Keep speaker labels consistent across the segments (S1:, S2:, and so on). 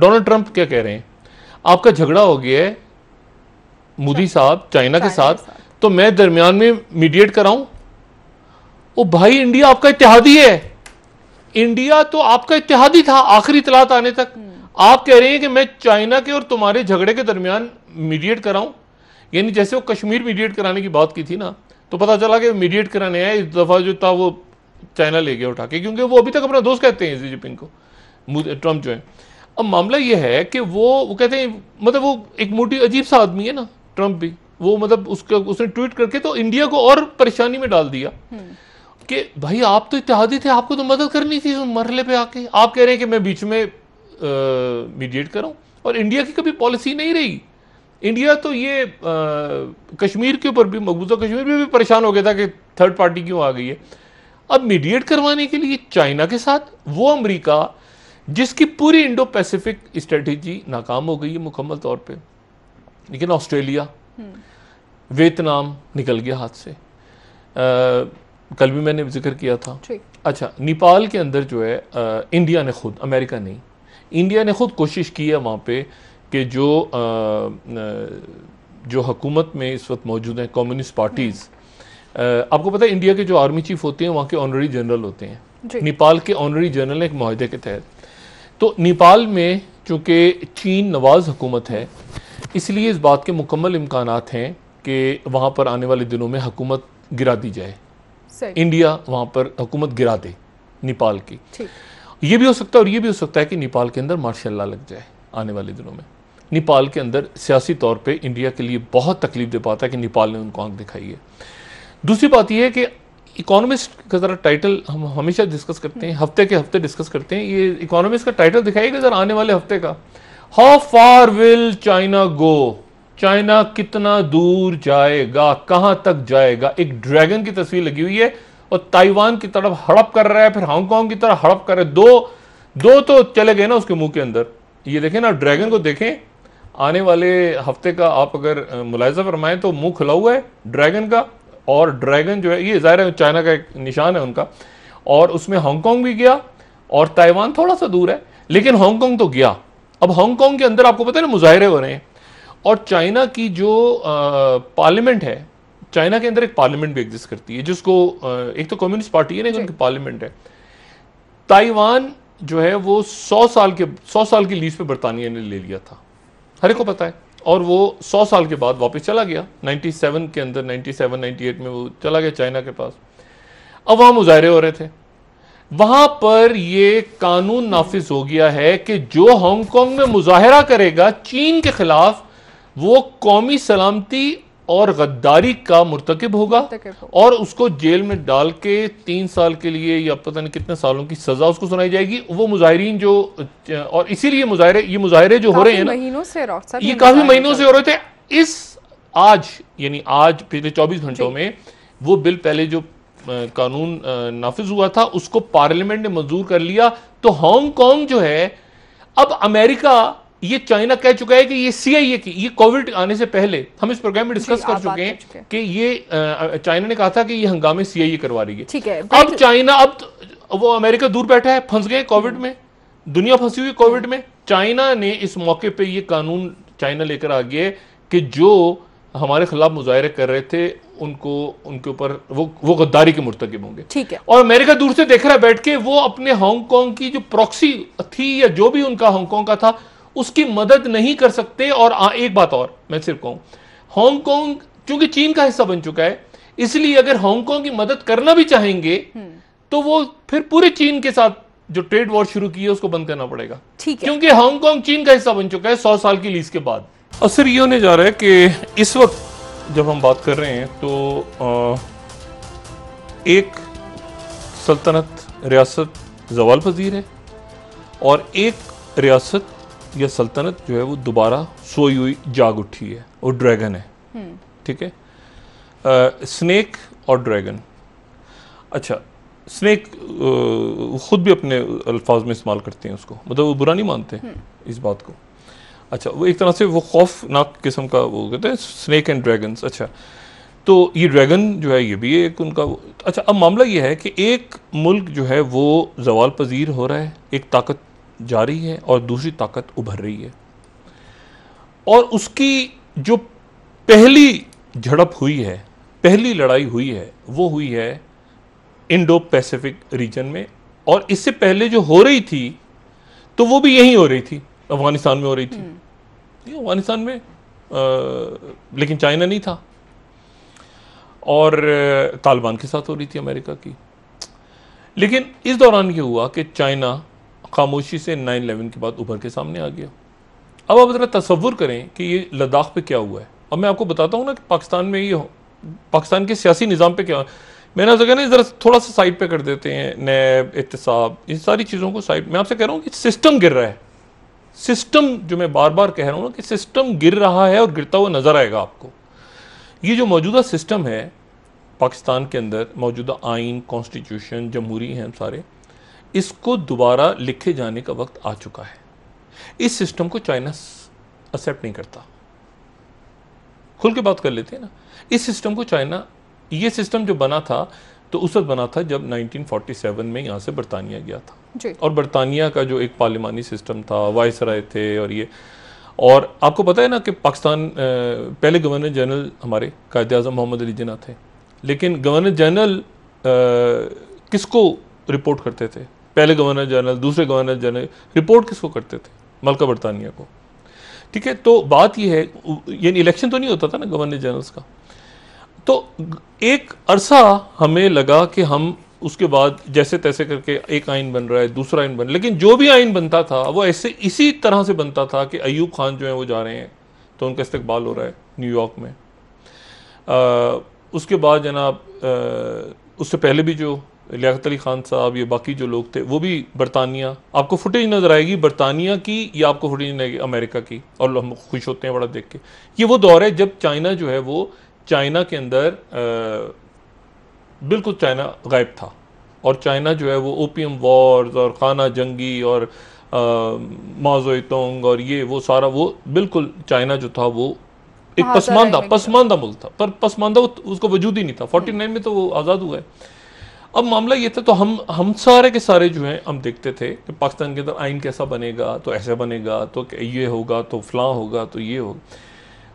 S1: Donald Trump क्या कह रहे हैं आपका झगड़ा हो गया है मोदी अच्छा। साहब चाइना के साथ तो मैं दरमियान में मीडिएट कराऊं ओ भाई इंडिया आपका इतिहादी है इंडिया तो आपका इतिहादी था आखिरी तलात आने तक हम्म। आप कह रहे हैं कि मैं चाइना के और तुम्हारे झगड़े के दरमियान मीडिएट कराऊं यानी जैसे वो कश्मीर मीडिएट कराने की बात की थी ना तो पता चला कि मीडिएट कराने आए इस दफ़ा जो था वो चाइना ले गया उठा के क्योंकि वो अभी तक अपना दोस्त कहते हैं जिनपिंग को ट्रंप जो है अब मामला ये है कि वो वो कहते हैं मतलब वो एक मोटी अजीब सा आदमी है ना ट्रंप भी वो मतलब उसका उसने ट्वीट करके तो इंडिया को और परेशानी में डाल दिया हम्म। कि भाई आप तो इतिहादी थे आपको तो मदद करनी थी मरहले पे आके आप कह रहे हैं कि मैं बीच में मीडिएट करूं और इंडिया की कभी पॉलिसी नहीं रही इंडिया तो ये आ, कश्मीर के ऊपर भी मकबूजा कश्मीर में भी, भी परेशान हो गया था कि थर्ड पार्टी क्यों आ गई है अब मीडिएट करवाने के लिए चाइना के साथ वो अमरीका जिसकी पूरी इंडो पैसिफिक स्ट्रेटेजी नाकाम हो गई है मुकम्मल तौर पे लेकिन ऑस्ट्रेलिया हम्म। वियतनाम निकल गया हाथ से आ, कल भी मैंने जिक्र किया था अच्छा नेपाल के अंदर जो है आ, इंडिया ने खुद अमेरिका नहीं इंडिया ने खुद कोशिश की है वहाँ पे कि जो आ, जो हकूमत में इस वक्त मौजूद हैं कम्युनिस्ट पार्टीज़ आपको पता है इंडिया के जो आर्मी चीफ होते हैं वहाँ के ऑनरी जनरल होते हैं नेपाल के ऑनरी जनरल एक माहे के तहत तो नेपाल में चूँकि चीन नवाज हुकूमत है इसलिए इस बात के मुकम्मल इम्कान हैं कि वहाँ पर आने वाले दिनों में हुकूमत गिरा दी जाए इंडिया वहाँ पर हुकूमत गिरा दे नेपाल की ये भी हो सकता है और ये भी हो सकता है कि नेपाल के अंदर मार्शल लग जाए आने वाले दिनों में नेपाल के अंदर सियासी तौर पे इंडिया के लिए बहुत तकलीफ दे पाता है कि नेपाल ने उनको आंख दिखाई है दूसरी बात यह है कि इकोनॉमिस्ट का ज़रा टाइटल हम हमेशा डिस्कस करते हैं हफ्ते के हफ्ते डिस्कस करते हैं ये इकोनॉमिस्ट का टाइटल दिखाएगा ज़रा आने वाले हफ्ते का how far will China go China कितना दूर जाएगा कहां तक जाएगा एक ड्रैगन की तस्वीर लगी हुई है और ताइवान की तरफ हड़प कर रहा है फिर हांगकांग की तरफ हड़प कर रहे है दो दो तो चले गए ना उसके मुंह के अंदर ये देखें ना ड्रैगन को देखें आने वाले हफ्ते का आप अगर मुलायजा फरमाएं तो मुंह खुला हुआ है ड्रैगन का और ड्रैगन जो है ये ज़ाहिर है चाइना का एक निशान है उनका और उसमें हांगकॉन्ग भी गया और ताइवान थोड़ा सा दूर है लेकिन हांगकॉन्ग तो गया अब हांगकॉन्ग के अंदर आपको पता है ना मुजाहरे हो रहे हैं और चाइना की जो पार्लियामेंट है चाइना के अंदर एक पार्लियामेंट भी एग्जिस्ट करती है जिसको एक तो कम्युनिस्ट पार्टी है ना उनकी पार्लियामेंट है ताइवान जो है वो सौ साल के सौ साल की लीज पे बरतानिया ने ले लिया था हर एक को पता है और वो सौ साल के बाद वापस चला गया 97 के अंदर 97 98 में वो चला गया चाइना के पास अब वहाँ मुजाहरे हो रहे थे वहां पर यह कानून नाफिज हो गया है कि जो हांगकांग में मुजाहरा करेगा चीन के खिलाफ वो कौमी सलामती और गद्दारी का मुरतकब होगा और उसको जेल में डाल के तीन साल के लिए या पता नहीं कितने सालों की सजा उसको सुनाई जाएगी वो मुजाहरीन जो और इसीलिए मुजाहरे ये मुजाहरे जो हो रहे हैं महीनों से ये काफी महीनों से हो रहे थे इस आज यानी आज पिछले चौबीस घंटों में वो बिल पहले जो कानून नाफिज हुआ था उसको पार्लियामेंट ने मंजूर कर लिया तो हांगकांग जो है अब अमेरिका ये चाइना कह चुका है कि ये सीआईए की ये कोविड आने से पहले हम इस प्रोग्राम में डिस्कस कर चुके हैं कि ये चाइना ने कहा था कि ये हंगामे सीआईए करवा रही है ठीक है अब चाइना अब तो, वो अमेरिका दूर बैठा है फंस गए कोविड हम्म। में दुनिया फंसी हुई कोविड हम्म। में चाइना ने इस मौके पे ये कानून चाइना लेकर आ गया कि जो हमारे खिलाफ मुजाहरे कर रहे थे उनको उनके ऊपर वो वो गद्दारी के मुर्तकब होंगे ठीक है और अमेरिका दूर से देख रहा है बैठ के वो अपने हांगकांग की जो प्रॉक्सी थी या जो भी उनका हांगकांग का था उसकी मदद नहीं कर सकते और आ, एक बात और मैं सिर्फ कहूं हांगकांग चूंकि चीन का हिस्सा बन चुका है इसलिए अगर हांगकांग की मदद करना भी चाहेंगे हम्म। तो वो फिर पूरे चीन के साथ जो ट्रेड वॉर शुरू की है उसको बंद करना पड़ेगा ठीक है क्योंकि हांगकांग चीन का हिस्सा बन चुका है सौ साल की लीज के बाद असर ये होने जा रहा है कि इस वक्त जब हम बात कर रहे हैं तो आ, एक सल्तनत रियासत जवाल पजीर है और एक रियासत यह सल्तनत जो है वो दोबारा सोई हुई जाग उठी है और ड्रैगन है हम्म। ठीक है स्नेक और ड्रैगन अच्छा स्नैक ख़ुद भी अपने अल्फाज में इस्तेमाल करते हैं उसको मतलब वो बुरा नहीं मानते हम्म। इस बात को अच्छा वो एक तरह से वो खौफनाक किस्म का वो कहते हैं स्नैक एंड ड्रैगन अच्छा तो ये ड्रैगन जो है ये भी एक उनका अच्छा अब मामला ये है कि एक मुल्क जो है वो जवाल पजीर हो रहा है एक ताकत जारी है और दूसरी ताकत उभर रही है और उसकी जो पहली झड़प हुई है पहली लड़ाई हुई है वो हुई है इंडो पैसिफिक रीजन में और इससे पहले जो हो रही थी तो वो भी यहीं हो रही थी अफगानिस्तान में हो रही थी हम्म। अफगानिस्तान में आ, लेकिन चाइना नहीं था और तालिबान के साथ हो रही थी अमेरिका की लेकिन इस दौरान ये हुआ कि चाइना खामोशी से नाइन अलेवन के बाद उभर के सामने आ गया अब आप ज़रा तस्वुर करें कि ये लद्दाख पे क्या हुआ है अब मैं आपको बताता हूँ ना कि पाकिस्तान में ये पाकिस्तान के सियासी निज़ाम पे क्या मैंने आपसे कहना ज़रा थोड़ा सा साइड पे कर देते हैं नैब एहतसाब इन सारी चीज़ों को साइड मैं आपसे कह रहा हूँ कि सिस्टम गिर रहा है सिस्टम जो मैं बार बार कह रहा हूँ ना कि सिस्टम गिर रहा है और गिरता हुआ नज़र आएगा आपको ये जो मौजूदा सिस्टम है पाकिस्तान के अंदर मौजूदा आइन कॉन्स्टिट्यूशन जमहूरी हैं हम सारे इसको दोबारा लिखे जाने का वक्त आ चुका है इस सिस्टम को चाइना एक्सेप्ट नहीं करता खुल के बात कर लेते हैं ना इस सिस्टम को चाइना ये सिस्टम जो बना था तो उस वक्त बना था जब 1947 में यहाँ से बरतानिया गया था और बरतानिया का जो एक पार्लिमानी सिस्टम था वाइस राय थे और ये और आपको पता है ना कि पाकिस्तान पहले गवर्नर जनरल हमारे कायद अजम मोहम्मद अली जिना थे लेकिन गवर्नर जनरल किसको रिपोर्ट करते थे पहले गवर्नर जनरल दूसरे गवर्नर जनरल रिपोर्ट किसको करते थे मलका बरतानिया को ठीक है तो बात यह है यानी इलेक्शन तो नहीं होता था ना गवर्नर जनरल्स का तो एक अरसा हमें लगा कि हम उसके बाद जैसे तैसे करके एक आइन बन रहा है दूसरा आइन बन लेकिन जो भी आइन बनता था वो ऐसे इसी तरह से बनता था कि अयूब खान जो है वो जा रहे हैं तो उनका इस्तेबाल हो रहा है न्यूयॉर्क में आ, उसके बाद जनाब उससे पहले भी जो लियात अली खान साहब या बाकी जो लोग थे वो भी बरतानिया आपको फुटेज नज़र आएगी बरतानिया की या आपको फुटेज अमेरिका की और हम खुश होते हैं बड़ा देख के ये वो दौर है जब चाइना जो है वो चाइना के अंदर आ, बिल्कुल चाइना गायब था और चाइना जो है वो ओपियम वॉर्स और खाना जंगी और माजोतोंग और ये वो सारा वो बिल्कुल चाइना जो था वो एक पसमानदा पसमानदा मुल्क था पर पसमानदा उसको वजूद ही नहीं था हम्म। फोर्टी नाइन में तो वो आज़ाद हुआ है अब मामला ये था तो हम हम सारे के सारे जो हैं हम देखते थे कि पाकिस्तान के अंदर आइन कैसा बनेगा तो ऐसे बनेगा तो ये होगा तो फ्लां होगा तो ये होगा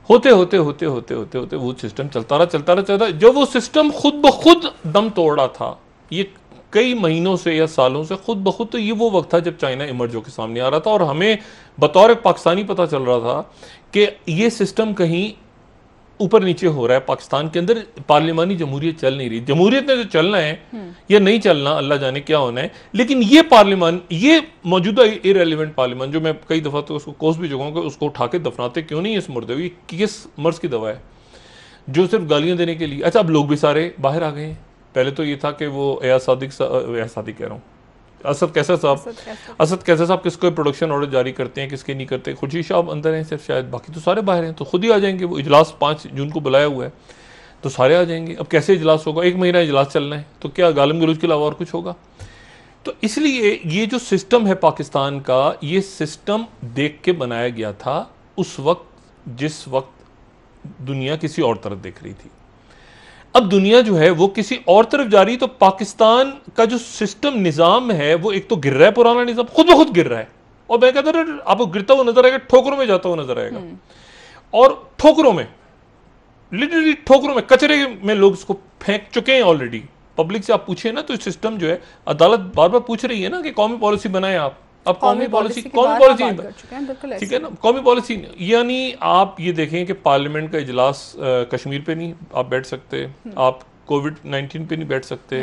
S1: होते होते होते होते होते होते वो सिस्टम चलता रहा चलता रहा चलता जब वो सिस्टम खुद ब खुद दम तोड़ा था ये कई महीनों से या सालों से खुद ब खुद तो ये वो वक्त था जब चाइना इमर्ज के सामने आ रहा था और हमें बतौर एक पाकिस्तानी पता चल रहा था कि ये सिस्टम कहीं ऊपर नीचे हो रहा है पाकिस्तान के अंदर पार्लियामानी जमहूरियत चल नहीं रही जमहूरियत ने जो चलना है हम्म। या नहीं चलना अल्लाह जाने क्या होना है लेकिन ये पार्लियामान ये मौजूदा इरेलीवेंट पार्लियामान जो मैं कई दफ़ा तो उसको कोस भी चुका हूँ उसको उठा के दफनाते क्यों नहीं इस मुर्दे को किस मर्ज की दवा है जो सिर्फ गालियाँ देने के लिए अच्छा अब लोग भी सारे बाहर आ गए पहले तो ये था कि वो एया सादिक एया सादिक कह रहा हूँ असद कैसा साहब असद कैसा साहब किसको प्रोडक्शन ऑर्डर जारी करते हैं किसके नहीं करते खुर्शी शाह अंदर हैं सिर्फ शायद बाकी तो सारे बाहर हैं तो खुद ही आ जाएंगे वो इजलास पाँच जून को बुलाया हुआ है तो सारे आ जाएंगे अब कैसे इजलास होगा एक महीना इजलास चलना है तो क्या गालम गलूज के अलावा और कुछ होगा तो इसलिए ये जो सिस्टम है पाकिस्तान का ये सिस्टम देख के बनाया गया था उस वक्त जिस वक्त दुनिया किसी और तरफ देख रही थी अब दुनिया जो है वो किसी और तरफ जा रही तो पाकिस्तान का जो सिस्टम निज़ाम है वो एक तो गिर रहा है पुराना निज़ाम खुद ब खुद गिर रहा है और मैं कहता हूँ आपको गिरता हुआ नजर आएगा ठोकरों में जाता हुआ नजर आएगा हम्म। और ठोकरों में लिटरली ठोकरों में कचरे में लोग इसको फेंक चुके हैं ऑलरेडी पब्लिक से आप पूछे ना तो सिस्टम जो है अदालत बार बार पूछ रही है ना कि कौमी पॉलिसी बनाए आप अब कौमी पॉलिसी कौमी पॉलिसी ठीक है ना कौमी पॉलिसी यानी आप ये देखें कि पार्लियामेंट का इजलास कश्मीर पे नहीं आप बैठ सकते हम्म। आप कोविड नाइन्टीन पे नहीं बैठ सकते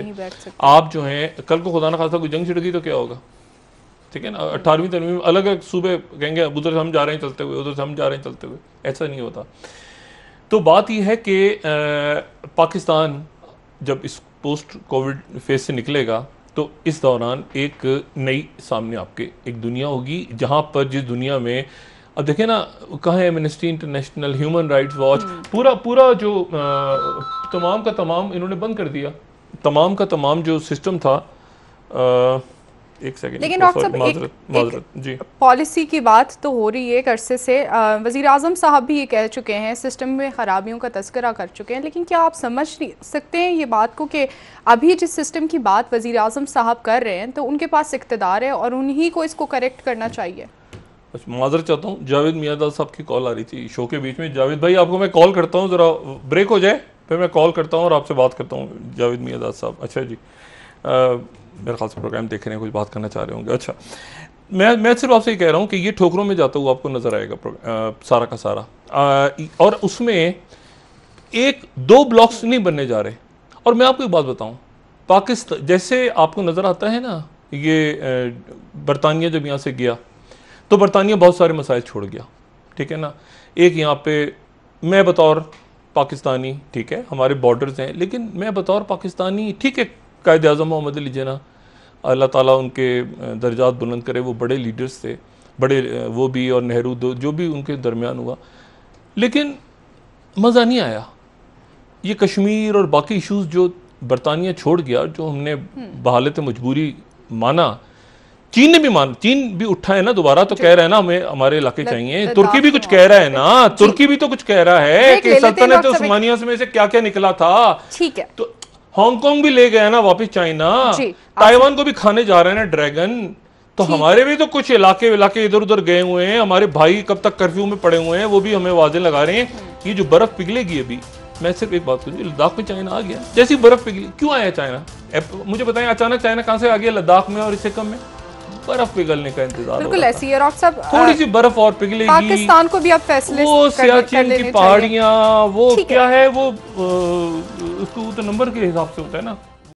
S1: आप जो है कल को खुदा ना खासा कोई जंग छिड़ गई तो क्या होगा ठीक है ना अठारहवीं तरवीं अलग अलग सूबे कहेंगे उधर से हम जा रहे हैं चलते हुए उधर से हम जा रहे हैं चलते हुए ऐसा नहीं होता तो बात यह है कि पाकिस्तान जब इस पोस्ट कोविड फेज से निकलेगा तो इस दौरान एक नई सामने आपके एक दुनिया होगी जहाँ पर जिस दुनिया में अब देखें ना कहा है ministry international human rights watch पूरा पूरा जो तमाम का तमाम इन्होंने बंद कर दिया तमाम का तमाम जो सिस्टम था आ, एक सेकंड लेकिन डॉक्टर साहब एक, माजरत, जी पॉलिसी की बात तो हो रही है एक अरसे से आ, वजीर आजम साहब भी ये कह चुके हैं सिस्टम में ख़राबियों का तस्करा कर चुके हैं लेकिन क्या आप समझ सकते हैं ये बात को कि अभी जिस सिस्टम की बात वजीर आजम साहब कर रहे हैं तो उनके पास इकतदार है और उन्हीं को इसको करेक्ट करना चाहिए अच्छा माजर चाहता हूँ जावेद मियादाद साहब की कॉल आ रही थी शो के बीच में जावेद भाई आपको मैं कॉल करता हूँ ज़रा ब्रेक हो जाए फिर मैं कॉल करता हूँ और आपसे बात करता हूँ जावेद मियादाद साहब अच्छा जी मेरे ख्याल से प्रोग्राम देख रहे हैं कुछ बात करना चाह रहे होंगे अच्छा मैं मैं सिर्फ आपसे ये कह रहा हूँ कि ये ठोकरों में जाता हुआ आपको नज़र आएगा आ, सारा का सारा आ, और उसमें एक दो ब्लॉक्स नहीं बनने जा रहे और मैं आपको एक बात बताऊँ पाकिस्तान जैसे आपको नज़र आता है ना ये बरतानिया जब यहाँ से गया तो बरतानिया बहुत सारे मसाइल छोड़ गया ठीक है ना एक यहाँ पे मैं बतौर पाकिस्तानी ठीक है हमारे बॉर्डर्स हैं लेकिन मैं बतौर पाकिस्तानी ठीक है कायद अजम मोहम्मद अली जना अल्लाह ताला उनके दर्जात बुलंद करे वो बड़े लीडर्स थे बड़े वो भी और नेहरू दो जो भी उनके दरमियान हुआ लेकिन मज़ा नहीं आया ये कश्मीर और बाकी इशूज़ जो बरतानिया छोड़ गया जो हमने हम्म। बहालत मजबूरी माना चीन ने भी मान चीन भी उठा है ना दोबारा तो कह रहा है ना हमें हमारे इलाके चाहिए तुर्की भी कुछ कह रहा है ना तुर्की भी तो कुछ कह रहा है कि सल्तनत उस्मानिया में से क्या क्या निकला था ठीक है तो हांगकांग भी ले गया ना वापिस चाइना ताइवान को भी खाने जा रहे हैं ना ड्रैगन तो हमारे भी तो कुछ इलाके इलाके इधर उधर गए हुए हैं हमारे भाई कब तक कर्फ्यू में पड़े हुए हैं वो भी हमें वादे लगा रहे हैं ये जो बर्फ पिघलेगी अभी मैं सिर्फ एक बात करूँ लद्दाख में चाइना आ गया जैसी बर्फ पिघली क्यों आया चाइना मुझे बताएं अचानक चाइना कहाँ से आ गया लद्दाख में और इससे कम में बर्फ पिघलने का इंतजार बिल्कुल ऐसी है रॉक साहब थोड़ी सी बर्फ और पिघलेगी पाकिस्तान को भी आप फैसले वो सियाचिन की पहाड़ियाँ वो क्या है वो उसको तो नंबर के हिसाब से होता है ना